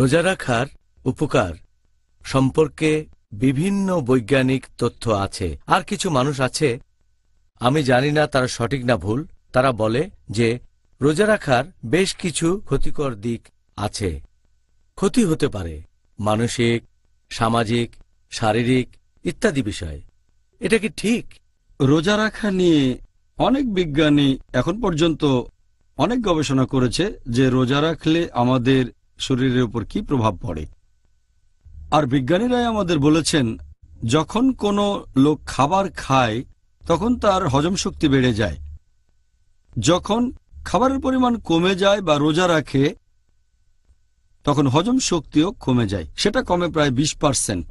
রোজা রাখার উপকার সম্পর্কে বিভিন্ন বৈজ্ঞানিক তথ্য আছে আর কিছু মানুষ আছে আমি জানি না তারা সঠিক না ভুল তারা বলে যে রোজা রাখার বেশ কিছু ক্ষতিকর দিক আছে ক্ষতি হতে পারে মানসিক সামাজিক শারীরিক ইত্যাদি বিষয় এটা কি ঠিক রোজা রাখা নিয়ে অনেক বিজ্ঞানী এখন পর্যন্ত অনেক গবেষণা করেছে যে রোজা রাখলে আমাদের শরীরের উপর কি প্রভাব পড়ে আর বিজ্ঞানীরাই আমাদের বলেছেন যখন কোনো লোক খাবার খায় তখন তার হজম শক্তি বেড়ে যায় যখন খাবারের পরিমাণ কমে যায় বা রোজা রাখে তখন হজম শক্তিও কমে যায় সেটা কমে প্রায় বিশ পারসেন্ট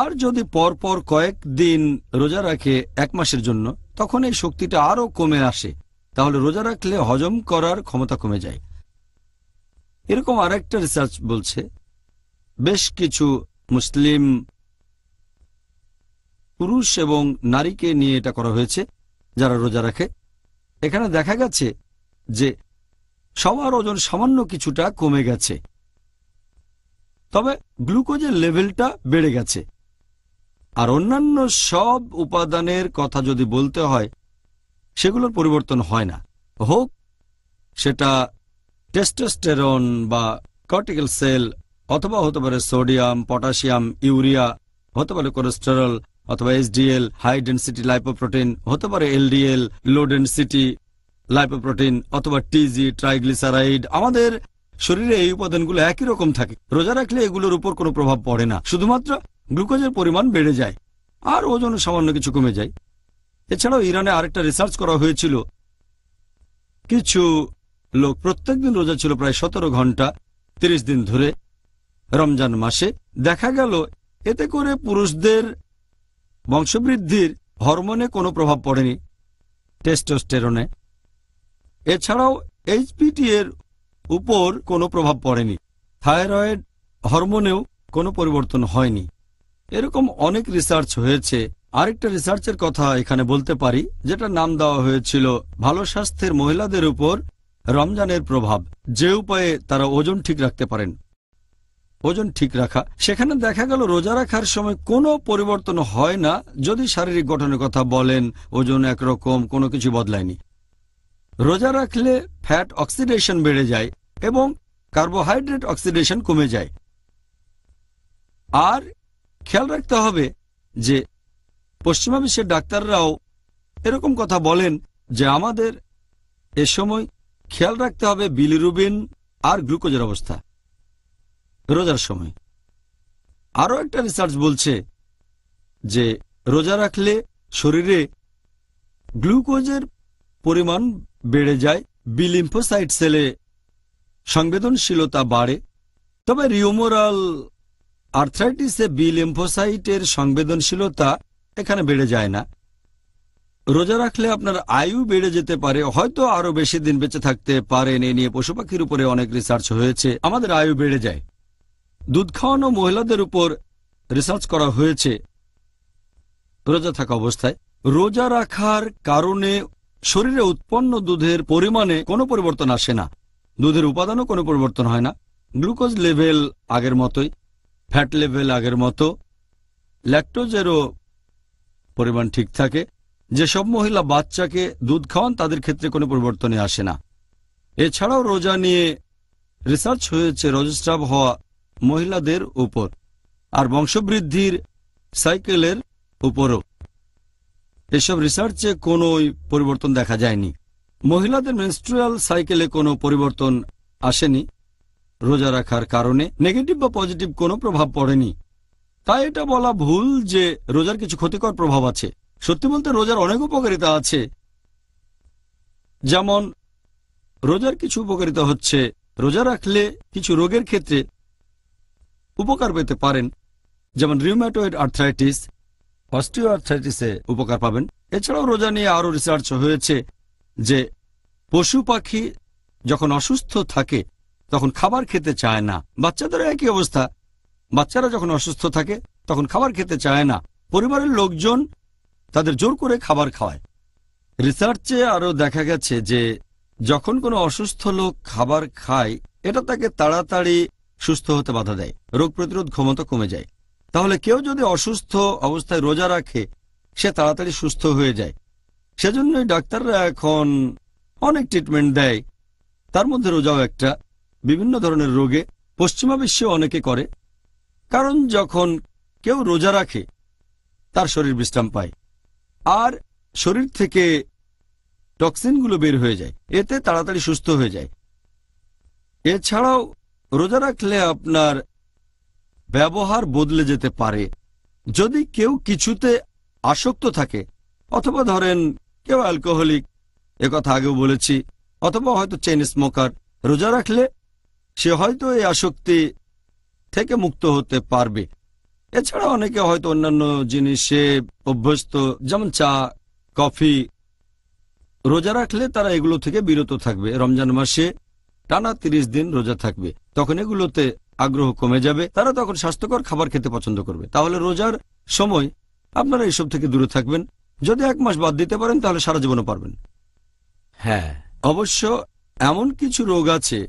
আর যদি পরপর কয়েক দিন রোজা রাখে এক মাসের জন্য তখন এই শক্তিটা আরও কমে আসে তাহলে রোজা রাখলে হজম করার ক্ষমতা কমে যায় এরকম আরেকটা রিসার্চ বলছে বেশ কিছু মুসলিম পুরুষ এবং নারীকে নিয়ে এটা করা হয়েছে যারা রোজা রাখে এখানে দেখা গেছে যে সবার ওজন সামান্য কিছুটা কমে গেছে তবে গ্লুকোজের লেভেলটা বেড়ে গেছে আর অন্যান্য সব উপাদানের কথা যদি বলতে হয় সেগুলোর পরিবর্তন হয় না হোক সেটা টেস্টোস্টেরন বা কর্টিক্যাল সেল অথবা হতে পারে সোডিয়াম পটাশিয়াম ইউরিয়া হতে পারে কোলেস্টেরল অথবা এসডিএল হাই ডেন্সিটি লাইপোপ্রোটিন হতে পারে এলডিএল লো ডেন্সিটি লাইপোপ্রোটিন অথবা টিজি ট্রাইগ্লিসারাইড আমাদের শরীরে এই উপাদানগুলো একই রকম থাকে রোজা রাখলে এগুলোর উপর কোনো প্রভাব পড়ে না শুধুমাত্র গ্লুকোজের পরিমাণ বেড়ে যায় আর ওজন সামান্য কিছু কমে যায় এছাড়াও ইরানে আরেকটা রিসার্চ করা হয়েছিল কিছু লোক প্রত্যেকদিন রোজা ছিল প্রায় সতেরো ঘন্টা ৩০ দিন ধরে রমজান মাসে দেখা গেল এতে করে পুরুষদের বংশবৃদ্ধির হরমোনে কোনো প্রভাব পড়েনি টেস্টোস্টেরনে এছাড়াও এইচপিটি এর উপর কোনো প্রভাব পড়েনি থাইরয়েড হরমোনেও কোনো পরিবর্তন হয়নি এরকম অনেক রিসার্চ হয়েছে আরেকটা রিসার্চের কথা এখানে বলতে পারি যেটা নাম দেওয়া হয়েছিল ভালো স্বাস্থ্যের মহিলাদের উপর রমজানের প্রভাব যে উপায়ে তারা ওজন ঠিক রাখতে পারেন ওজন ঠিক রাখা সেখানে দেখা গেল রোজা রাখার সময় কোনো পরিবর্তন হয় না যদি শারীরিক গঠনের কথা বলেন ওজন একরকম কোনো কিছু বদলায়নি রোজা রাখলে ফ্যাট অক্সিডেশন বেড়ে যায় এবং কার্বোহাইড্রেট অক্সিডেশন কমে যায় আর খেয়াল রাখতে হবে যে পশ্চিমা বিশ্বের ডাক্তাররাও এরকম কথা বলেন যে আমাদের এ সময় খেয়াল রাখতে হবে বিলিরুবিন আর গ্লুকোজের অবস্থা রোজার সময় আরও একটা রিসার্চ বলছে যে রোজা রাখলে শরীরে গ্লুকোজের পরিমাণ বেড়ে যায় বিলিম্ফোসাইট সেলে সংবেদনশীলতা বাড়ে তবে রিওমোরাল আর্থ্রাইটিসে বিলিম্ফোসাইটের সংবেদনশীলতা এখানে বেড়ে যায় না রোজা রাখলে আপনার আয়ু বেড়ে যেতে পারে হয়তো আরো বেশি দিন বেঁচে থাকতে পারেন এ নিয়ে পশু পাখির উপরে অনেক রিসার্চ হয়েছে আমাদের আয়ু বেড়ে যায় দুধ খাওয়ানো মহিলাদের উপর রিসার্চ করা হয়েছে রোজা থাকা অবস্থায় রোজা রাখার কারণে শরীরে উৎপন্ন দুধের পরিমাণে কোনো পরিবর্তন আসে না দুধের উপাদানও কোনো পরিবর্তন হয় না গ্লুকোজ লেভেল আগের মতোই ফ্যাট লেভেল আগের মতো ল্যাকটোজেরও পরিমাণ ঠিক থাকে যেসব মহিলা বাচ্চাকে দুধ খাওয়ান তাদের ক্ষেত্রে কোনো পরিবর্তনে আসে না এছাড়াও রোজা নিয়ে রিসার্চ হয়েছে রজস্রাব হওয়া মহিলাদের উপর আর বংশবৃদ্ধির সাইকেলের উপরও এসব রিসার্চে কোনো পরিবর্তন দেখা যায়নি মহিলাদের মেনস্ট্রুয়াল সাইকেলে কোনো পরিবর্তন আসেনি রোজা রাখার কারণে নেগেটিভ বা পজিটিভ কোনো প্রভাব পড়েনি তাই এটা বলা ভুল যে রোজার কিছু ক্ষতিকর প্রভাব আছে সত্যি বলতে রোজার অনেক উপকারিতা আছে যেমন রোজার কিছু উপকারিতা হচ্ছে রোজা রাখলে কিছু রোগের ক্ষেত্রে উপকার পেতে পারেন যেমন রিউম্যাটয়েড আর্থ্রাইটিস অস্ট্রিও আর্থ্রাইটিসে উপকার পাবেন এছাড়াও রোজা নিয়ে আরও রিসার্চ হয়েছে যে পশু পাখি যখন অসুস্থ থাকে তখন খাবার খেতে চায় না বাচ্চাদের একই অবস্থা বাচ্চারা যখন অসুস্থ থাকে তখন খাবার খেতে চায় না পরিবারের লোকজন তাদের জোর করে খাবার খাওয়ায় রিসার্চে আরও দেখা গেছে যে যখন কোনো অসুস্থ লোক খাবার খায় এটা তাকে তাড়াতাড়ি সুস্থ হতে বাধা দেয় রোগ প্রতিরোধ ক্ষমতা কমে যায় তাহলে কেউ যদি অসুস্থ অবস্থায় রোজা রাখে সে তাড়াতাড়ি সুস্থ হয়ে যায় সেজন্যই ডাক্তাররা এখন অনেক ট্রিটমেন্ট দেয় তার মধ্যে রোজাও একটা বিভিন্ন ধরনের রোগে পশ্চিমা বিশ্বে অনেকে করে কারণ যখন কেউ রোজা রাখে তার শরীর বিশ্রাম পায় আর শরীর থেকে টক্সিনগুলো বের হয়ে যায় এতে তাড়াতাড়ি সুস্থ হয়ে যায় এছাড়াও রোজা রাখলে আপনার ব্যবহার বদলে যেতে পারে যদি কেউ কিছুতে আসক্ত থাকে অথবা ধরেন কেউ অ্যালকোহলিক কথা আগেও বলেছি অথবা হয়তো চেন স্মোকার রোজা রাখলে সে হয়তো এই আসক্তি থেকে মুক্ত হতে পারবে এছাড়া অনেকে হয়তো অন্যান্য জিনিসে অভ্যস্ত যেমন চা কফি রোজা রাখলে তারা এগুলো থেকে বিরত থাকবে রমজান মাসে টানা ৩০ দিন রোজা থাকবে তখন এগুলোতে আগ্রহ কমে যাবে তারা তখন স্বাস্থ্যকর খাবার খেতে পছন্দ করবে তাহলে রোজার সময় আপনারা এসব থেকে দূরে থাকবেন যদি এক মাস বাদ দিতে পারেন তাহলে সারা জীবনও পারবেন হ্যাঁ অবশ্য এমন কিছু রোগ আছে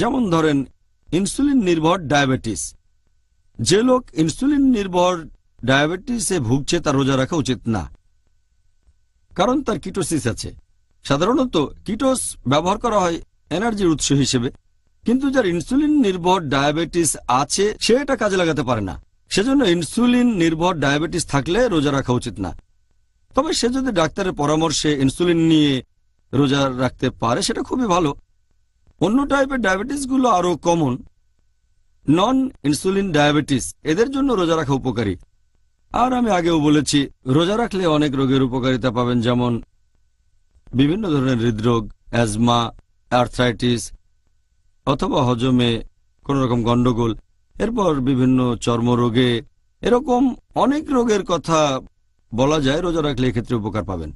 যেমন ধরেন ইনসুলিন নির্ভর ডায়াবেটিস যে লোক ইনসুলিন নির্ভর ডায়াবেটিসে ভুগছে তার রোজা রাখা উচিত না কারণ তার কিটোসিস আছে সাধারণত কিটোস ব্যবহার করা হয় এনার্জির উৎস হিসেবে কিন্তু যার ইনসুলিন নির্ভর ডায়াবেটিস আছে সে এটা কাজে লাগাতে পারে না সেজন্য ইনসুলিন নির্ভর ডায়াবেটিস থাকলে রোজা রাখা উচিত না তবে সে যদি ডাক্তারের পরামর্শে ইনসুলিন নিয়ে রোজা রাখতে পারে সেটা খুবই ভালো অন্য টাইপের ডায়াবেটিসগুলো আরও কমন নন ইনসুলিন ডায়াবেটিস এদের জন্য রোজা রাখা উপকারী আর আমি আগেও বলেছি রোজা রাখলে অনেক রোগের উপকারিতা পাবেন যেমন বিভিন্ন ধরনের হৃদরোগ অ্যাজমা আর্থ্রাইটিস অথবা হজমে কোনো রকম গণ্ডগোল এরপর বিভিন্ন চর্মরোগে এরকম অনেক রোগের কথা বলা যায় রোজা রাখলে এক্ষেত্রে উপকার পাবেন